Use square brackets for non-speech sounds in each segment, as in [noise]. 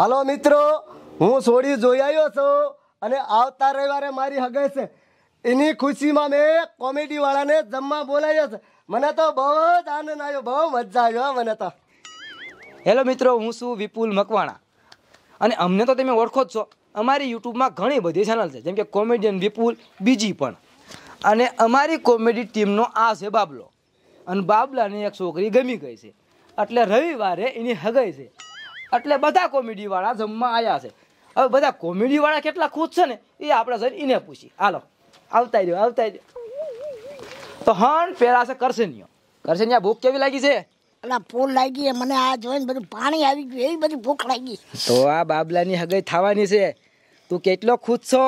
હાલો મિત્રો હું સોડી જોઈ આવ્યો છું અને આવતા રવિવારે મારી હગે છે એની ખુશીમાં મેં કોમેડીવાળાને જમવા બોલાવ્યો છે મને તો બહુ જ આનંદ આવ્યો બહુ મજા આવ્યો મને તો હેલો મિત્રો હું છું વિપુલ મકવાણા અને અમને તો તમે ઓળખો જ છો અમારી યુટ્યુબમાં ઘણી બધી ચેનલ છે જેમ કે કોમેડિયન વિપુલ બીજી પણ અને અમારી કોમેડી ટીમનો આ છે બાબલો અને બાબલાની એક છોકરી ગમી ગઈ છે એટલે રવિવારે એની હગાઈ છે એટલે બધા કોમેડી વાળા જમવા આવ્યા છે હવે બધા કોમેડી વાળા કેટલા ખુશ છે ને એ આપણે જઈને એને પૂછી હાલો આવતા રહ્યો આવતા રહ્યો તો હણ પેલા છે કરશનિયો કરશનિયા ભૂખ કેવી લાગી છે અલા ફૂલ લાગી મને આ જોઈને બધું પાણી આવી ગયું એવી બધી ભૂખ લાગી તો આ બાબલાની હગાઈ થવાની છે તું કેટલો ખુશ છો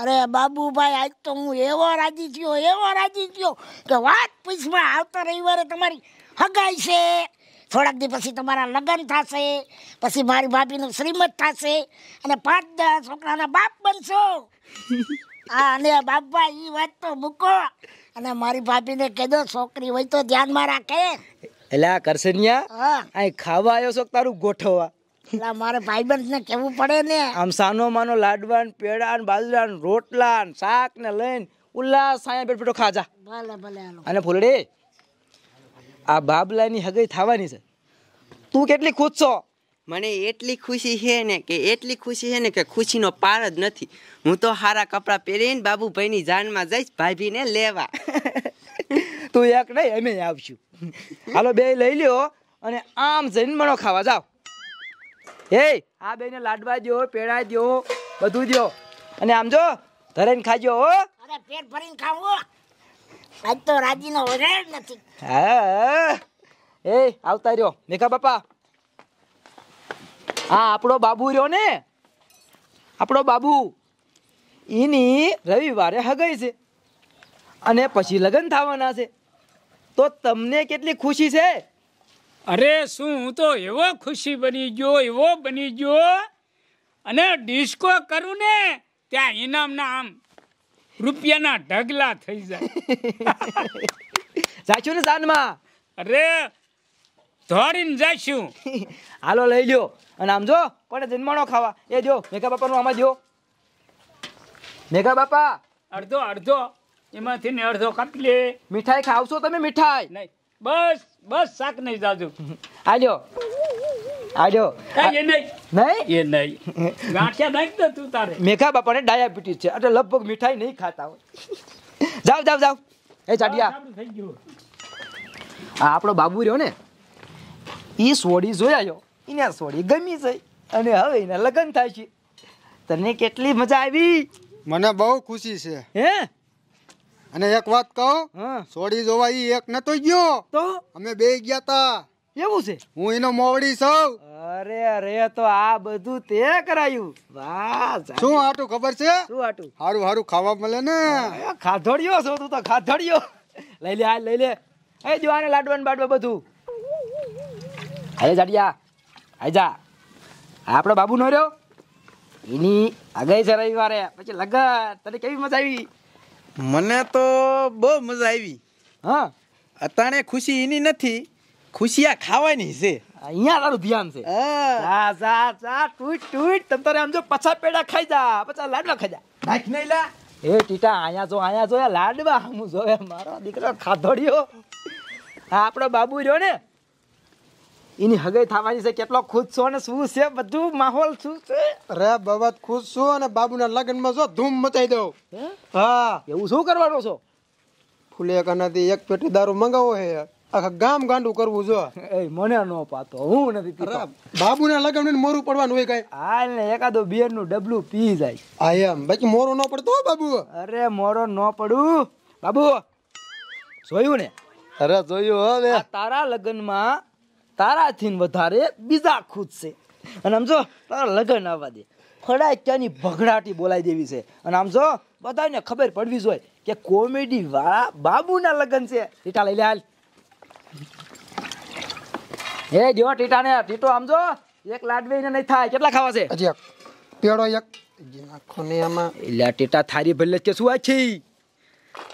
અરે બાબુ ભાઈ આજ તો હું એવો રાજી થયો એવો રાજી થયો કે વાત પીછમાં આવતા રવિવારે તમારી હગાઈ છે થોડાક દી પછી તમારા લગ્ન થશે પછી મારી ભાભીનું શ્રીમત થશે અને પાંચ છોકરાના બાપ બનશો હા અને બાપા એ વાત તો મૂકો અને મારી ભાભીને કહેજો છોકરી હોય તો ધ્યાનમાં રાખે એટલે આ કરશનિયા અહીં ખાવા આવ્યો છો તારું ગોઠવવા એટલે મારે ભાઈબંધ ને કેવું પડે ને આમ સાનો માનો લાડવા ને પેડા ને બાજરા ને રોટલા ને શાક ને લઈને ઉલ્લાસ સાયા પેટ ખાજા ભલે ભલે અને ફૂલડી આ બાબલાની હગઈ થવાની છે તું કેટલી ખુશ છો મને એટલી ખુશી છે ને કે એટલી ખુશી છે ને કે ખુશીનો પાર જ નથી હું તો સારા કપડાં પહેરીને બાબુભાઈની જાનમાં જઈશ ભાભીને લેવા [laughs] તું એક નહીં અમે આવશું હાલો બે લઈ લ્યો અને આમ મનો ખાવા જાઓ હે આ બેને લાડવા દો પેડા દો બધું દો અને આમ જો ધરાઈને ખાજો હો અરે પેટ ભરીને ખાવું આજ તો રાજીનો વરેડ નથી એ આવતા રહ્યો મેઘા બાપા હા આપણો બાબુ રહ્યો ને આપણો બાબુ એની રવિવારે હગાઈ છે અને પછી લગ્ન થવાના છે તો તમને કેટલી ખુશી છે અરે શું હું તો એવો ખુશી બની ગયો એવો બની ગયો અને ડિસ્કો કરું ને ત્યાં ઇનામના આમ રૂપિયાના ઢગલા થઈ જાય સાચું [laughs] ને સાનમાં અરે ધોરીને જઈશું [laughs] હાલો લઈ લ્યો અને આમ જો પડે જન્માણો ખાવા એ જો મેઘા બાપાનું આમાં જો મેઘા બાપા અડધો અડધો એમાંથી ને અડધો કાપી લે મીઠાઈ ખાવશો તમે મીઠાઈ નહીં બસ બસ શાક નહીં જાજુ આ [laughs] આજો એ નહીં નહીં એ ડાયાબિટીસ છે એટલે લગભગ મીઠાઈ નહીં ખાતા હોય જાવ જાવ જાવ એ ચાટિયા આપણો બાબુ રહ્યો ને એ સોડી જોયા આવ્યો એને સોડી ગમી છે અને હવે એના લગ્ન થાય છે તને કેટલી મજા આવી મને બહુ ખુશી છે હે અને એક વાત કહું સોડી જોવા એ એક નતો ગયો તો અમે બે ગયા તા એવું છે હું એનો મોવડી સૌ અરે અરે તો આ બધું તે કરાયું વાહ શું આટું ખબર છે શું આટું હારું હારું ખાવા મળે ને ખાધડિયો છો તું તો ખાધડિયો લઈ લે આ લઈ લે એ જો આને લાડવાન બાડવા બધું અરે જાડિયા હાઈ જા આપણો બાબુ નો રહ્યો એની અગાઈ છે રવિવારે પછી લગન તને કેવી મજા આવી મને તો બહુ મજા આવી હા અતાણે ખુશી એની નથી ખુશિયા ખાવાની છે અહીંયા તારું ધ્યાન છે જા જા જા ટૂટ ટૂટ તમ તારે આમ જો પછા પેડા ખાઈ જા પછા લાડવા ખાઈ જા નાખ નહીં લા એ ટીટા અહીંયા જો અહીંયા જો લાડવા હું જોવે મારો દીકરો ખાધોડ્યો હા આપણો બાબુ રહ્યો ને એની હગાઈ થવાની છે કેટલો ખુશ છો અને શું છે બધું માહોલ શું છે અરે બાબત ખુશ છું અને બાબુના લગ્નમાં જો ધૂમ મચાઈ દઉં હા એવું શું કરવાનું છો ફૂલે કનાથી એક પેટી દારૂ મંગાવો હે આખા ગામ ગાંડું કરવું જો [laughs] એ મને ન પાતો હું નથી પીતો બાબુના લગન ને મોરું પડવાનું હોય કઈ હાલ ને એકાદો બિયર નું ડબલું પી જાય આ એમ બાકી મોરો ન પડતો બાબુ અરે મોરો ન પડું બાબુ જોયું ને અરે જોયું હવે તારા લગનમાં તારાથી વધારે બીજા છે અને આમ જો તારા લગન આવવા દે ફળાય ક્યાંની ભગડાટી બોલાઈ દેવી છે અને આમ જો બધાને ખબર પડવી જોઈએ કે કોમેડી વાળા બાબુના લગન છે રીટા લઈ લે હાલ એ જો ટીટા ને ટીટો આમજો એક લાડવી ને નહીં થાય કેટલા ખાવા છે હજી પેડો એક નાખો ને આમાં એટલે ટીટા થારી ભલે કે શું છે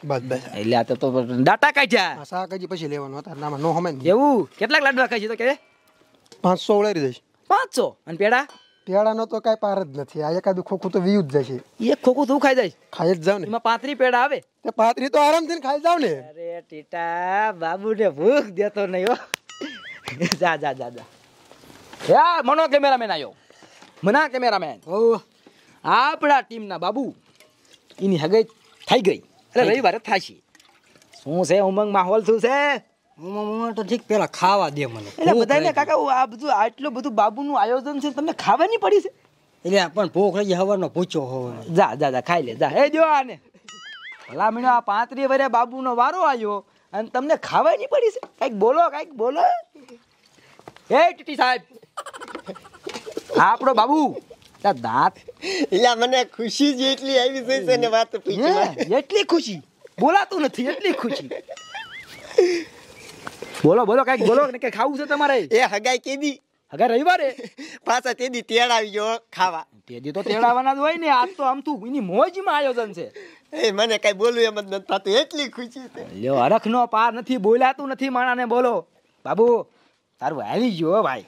બસ બસ એટલે આ તો દાટા કાઢ્યા સા કાઢી પછી લેવાનો હતા નામાં નો હમે એવું કેટલાક લાડવા ખાઈ છે તો કે પાંચસો ઉડાડી દઈશ પાંચસો અને પેડા પેડાનો તો કાંઈ પાર જ નથી આ એકાદું ખોખું તો વીયું જ જશે એક ખોખું તું ખાઈ જાય ખાઈ જ જાવ ને એમાં પાંત્રી પેડા આવે તે પાંત્રી તો આરામથી ખાઈ જાવ ને અરે ટીટા બાબુને ભૂખ દેતો નહીં હો [laughs] જા જા જા જા યા મનો કેમેરામેન આવ્યો મના કેમેરામેન ઓ આપણા ટીમના બાબુ એની હગાઈ થઈ ગઈ અરે રવિવારે થાશે શું છે ઉમંગ માહોલ શું છે તો ઠીક પેલા ખાવા દે મને એટલે બધાને કાકા આ બધું આટલું બધું બાબુનું આયોજન છે તમને ખાવાની પડી એટલે પણ ભૂખ લઈ હવારનો પૂછો હોય જા જા જા ખાઈ લે જા એ જો આને ભલા મીનો આ પાંત્રી બાબુનો વારો આવ્યો અને તમને ખાવા નહીં પડી છે કંઈક બોલો કઈક બોલો એ ટીટી સાહેબ આપણો બાબુ દાંત એટલે મને ખુશી જેટલી આવી જઈ છે ને વાત એટલી ખુશી બોલાતું નથી એટલી ખુશી બોલો બોલો કંઈક બોલો ને કે ખાવું છે તમારે એ હગાઈ કેદી હગાઈ રવિવારે પાછા તેદી આવી ગયો ખાવા તેદી તો તેડાવવાના જ હોય ને આજ તો આમ તું એની મોજમાં આયોજન છે એ મને કઈ બોલવું એમ જ નથી એટલી ખુશી છે લ્યો હરખનો પાર નથી બોલાતું નથી માણાને બોલો બાબુ તારું આવી ગયો ભાઈ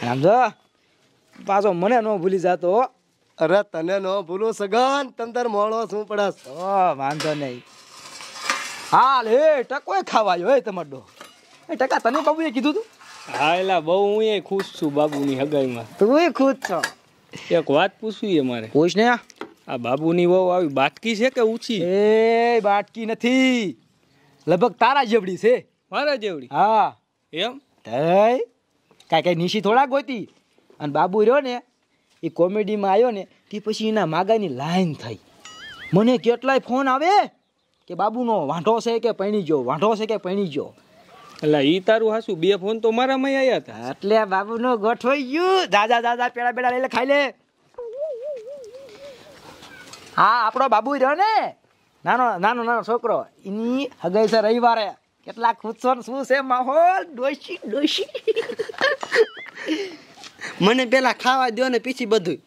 સમજો પાછો મને ન ભૂલી જાતો અરે તને ન ભૂલો સગન તંદર મોળો શું પડસ ઓ વાંધો નહીં હાલ હે ટકોય ખાવા ખાવાયો હે તમારો એ ટકા તને એ કીધું તું હા એલા બહુ હું એ ખુશ છું બાબુની હગાઈમાં તું એ ખુશ છો એક વાત પૂછવી છે મારે પૂછ ને આ બાબુની વહુ આવી બાટકી છે કે ઊંચી એ બાટકી નથી લગભગ તારા જેવડી છે મારા જેવડી હા એમ તય કાંઈ કાંઈ નિશી થોડાક ગોતી અને બાબુ રહ્યો ને એ કોમેડીમાં આવ્યો ને તે પછી એના માગાની લાઈન થઈ મને કેટલાય ફોન આવે કે બાબુનો વાંઢો છે કે પૈણી જો વાંઢો છે કે પૈણી જો એટલે ઈ તારું હાસું બે ફોન તો મારામાં આવ્યા હતા એટલે બાબુનો ગોઠવાઈ ગયું દાદા દાદા પેડા પેડા લઈને ખાઈ લે હા આપણો બાબુ રહ્યો ને નાનો નાનો નાનો છોકરો એની હગાઈ છે રવિવારે કેટલા ખુશો શું છે માહોલ ડોશી ડોશી મને પેલા ખાવા દો ને પીછી બધું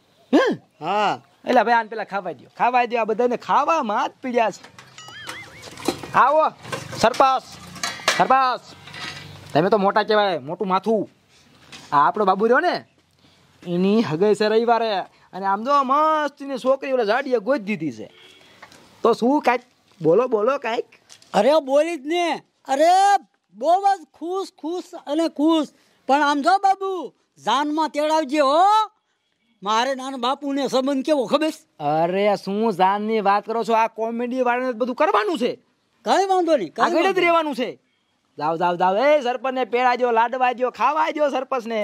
હા એટલે ભાઈ આને પેલા ખાવા દો ખાવા દો આ બધાને ખાવામાં જ પીડ્યા છે આવો સરપાસ સરપાસ તમે તો મોટા કહેવાય મોટું માથું આ આપણો બાબુ રહ્યો ને એની હગાઈ છે રવિવારે અને આમ તો મસ્તીની છોકરી ઓલા ઝાડીએ ગોજ દીધી છે તો શું કાંઈક બોલો બોલો કાંઈક અરે બોલી જ ને અરે બહુ જ ખુશ ખુશ અને ખુશ પણ આમ જો બાબુ જાનમાં તેડાવજે હો મારે નાના બાપુને સંબંધ કેવો ખબર અરે શું જાનની વાત કરો છો આ કોમેડી વાળાને બધું કરવાનું છે કઈ વાંધો નહીં કાગળ જ રહેવાનું છે જાવ જાવ જાવ એ સરપંચને પેડાજો લાડવાજો ખાવાજો સરપંચને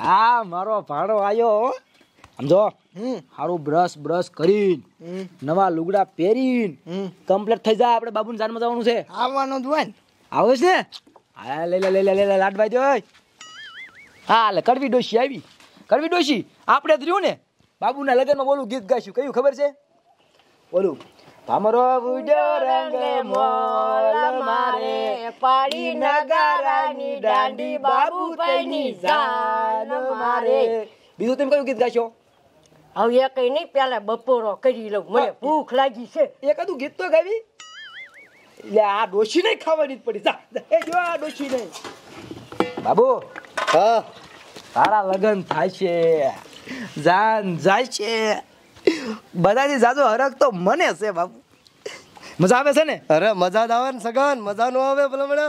હા મારો ભાડો આવ્યો સમજો સારું બ્રશ બ્રશ કરીને નવા લુગડા પહેરીને કમ્પ્લીટ થઈ જાય આપણે બાબુને જાનમાં જવાનું છે આવવાનું દુવાન આવે છે હા લઈ લે લઈ લે લઈ લે લાટભાઈ જો હા લે કડવી ડોશી આવી કડવી ડોશી આપણે જ રહ્યું ને બાબુના લગનમાં બોલું ગીત ગાઈશું કયું ખબર છે બોલું તમારો ઉડ્યો રંગે મોલ મારે પાડી નગારાની દાંડી બાબુ પૈની જાન મારે બીજું તમે કયું ગીત ગાશો હવે કઈ નહીં પેલા બપોરો કરી લઉં મને ભૂખ લાગી છે એ કદું ગીત તો ગાવી એટલે આ ડોશી નહીં ખાવાની જ પડી જા એ જો આ ડોશી નહીં બાબુ હા તારા લગન થાય છે જાન જાય છે બધાની જાજો હરક તો મને છે બાબુ મજા આવે છે ને અરે મજા જ આવે ને સગન મજા નો આવે ભલે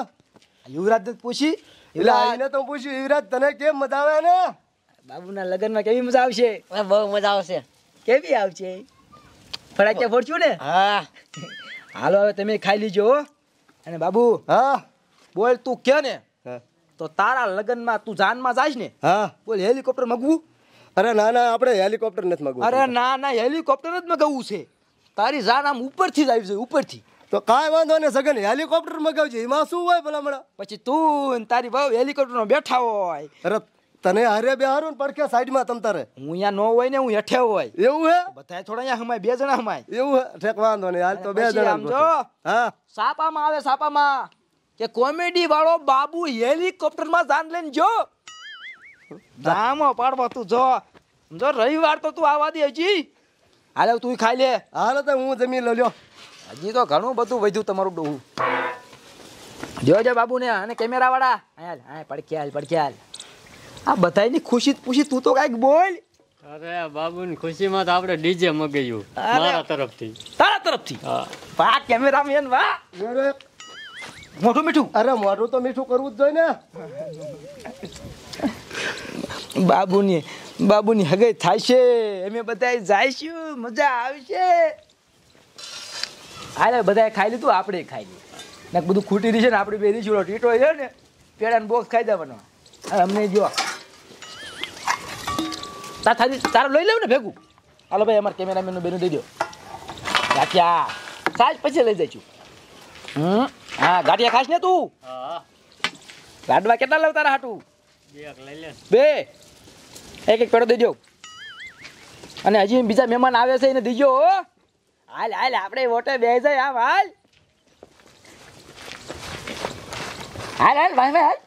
યુવરાજ પૂછી એટલે આવીને તો પૂછ્યું યુવરાજ તને કેમ મજા આવે ને બાબુના લગનમાં કેવી મજા આવશે બહુ મજા આવશે કેવી આવશે ફળાચા ફોડશું ને હા હાલો હવે તમે ખાઈ લીજો અને બાબુ હા બોલ તું કે ને તો તારા લગનમાં તું જાનમાં જાય ને હા બોલ હેલિકોપ્ટર મગવું અરે ના ના આપણે હેલિકોપ્ટર નથી મગવું અરે ના ના હેલિકોપ્ટર જ મગવું છે તારી જાન આમ ઉપરથી જ આવી છે ઉપરથી તો કાંઈ વાંધો ને સગન હેલિકોપ્ટર મગાવજે એમાં શું હોય મળે પછી તું તારી બહુ હેલિકોપ્ટરમાં બેઠા હોય તને હારે બે હારું સાઈડ માં તમ તારે હું અહીંયા નો હોય ને હું હેઠે હોય એવું હે બધાય થોડા અહીંયા હમાય બે જણા હમાય એવું હે ઠેક વાંધો નહીં હાલ તો બે જણા જો હા સાપામાં આવે સાપામાં કે કોમેડી વાળો બાબુ હેલિકોપ્ટર માં જાન લઈને જો દામો પાડવા તું જો જો રવિવાર તો તું આવવા દે હજી હાલે તું ખાઈ લે હાલે તો હું જમી લ્યો હજી તો ઘણું બધું વધ્યું તમારું ડોહું બાબુ ને અને કેમેરા વાળા અહીંયા પડખે હાલ પડખે હાલ આ બધાની ખુશી પૂછી તું તો કાંઈક બોલ અરે બાબુની ખુશીમાં તો આપણે ડીજે મગાવ્યું મારા તરફથી તારા તરફથી વાહ કેમેરામેન વાહ મોઢું મીઠું અરે મોઢું તો મીઠું કરવું જ જોઈએ ને બાબુની બાબુની હગે થાય છે અમે બધા જાઈશું મજા આવશે હાલે બધાએ ખાઈ લીધું આપણે ખાઈ લીધું ને બધું ખૂટી રહી છે ને આપણે બે દીશું ટીટો છે ને પેડાને બોક્સ ખાઈ દેવાનો અમને જો તાર થારી તારે લઈ લેવું ને ભેગું હાલો ભાઈ અમારા કેમેરામેનનું બેનું દઈ દો ગાંઠિયા સાંજ પછી લઈ જાય છું હમ હા ગાંઠિયા ખાસ ને તું લાડવા કેટલા લઉં તારા હાટું બે એક એક પેડો દેજો અને હજી બીજા મહેમાન આવે છે એને દીજો હાલ હાલ આપણે વોટે બે જાય આમ હાલ હાલ હાલ ભાઈ ભાઈ હાલ